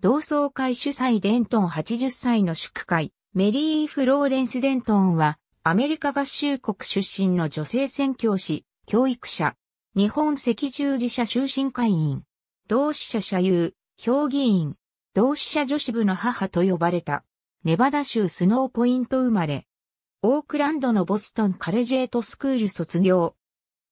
同窓会主催デントン80歳の祝会、メリー・フローレンス・デントンは、アメリカ合衆国出身の女性宣教師、教育者、日本赤十字社終身会員、同志社社友、評議員、同志社女子部の母と呼ばれた、ネバダ州スノーポイント生まれ、オークランドのボストンカレジェートスクール卒業、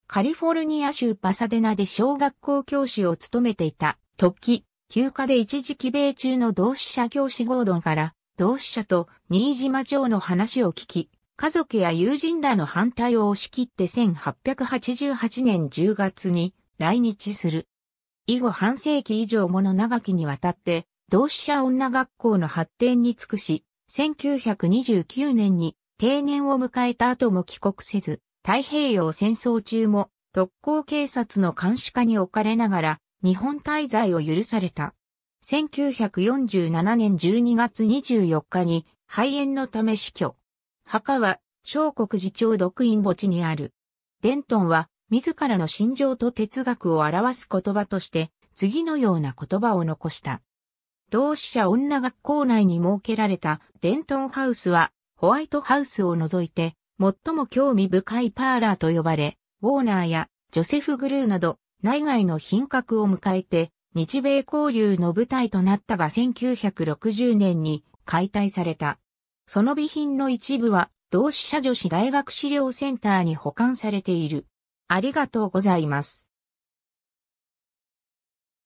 カリフォルニア州パサデナで小学校教師を務めていた、時、休暇で一時帰米中の同志社教師ゴードンから、同志社と新島町の話を聞き、家族や友人らの反対を押し切って1888年10月に来日する。以後半世紀以上もの長きにわたって、同志社女学校の発展に尽くし、1929年に定年を迎えた後も帰国せず、太平洋戦争中も特攻警察の監視下に置かれながら、日本滞在を許された。1947年12月24日に肺炎のため死去。墓は、小国寺町独院墓地にある。デントンは、自らの心情と哲学を表す言葉として、次のような言葉を残した。同志社女学校内に設けられたデントンハウスは、ホワイトハウスを除いて、最も興味深いパーラーと呼ばれ、ウォーナーやジョセフ・グルーなど内外の品格を迎えて、日米交流の舞台となったが1960年に解体された。その備品の一部は、同志社女子大学資料センターに保管されている。ありがとうございます。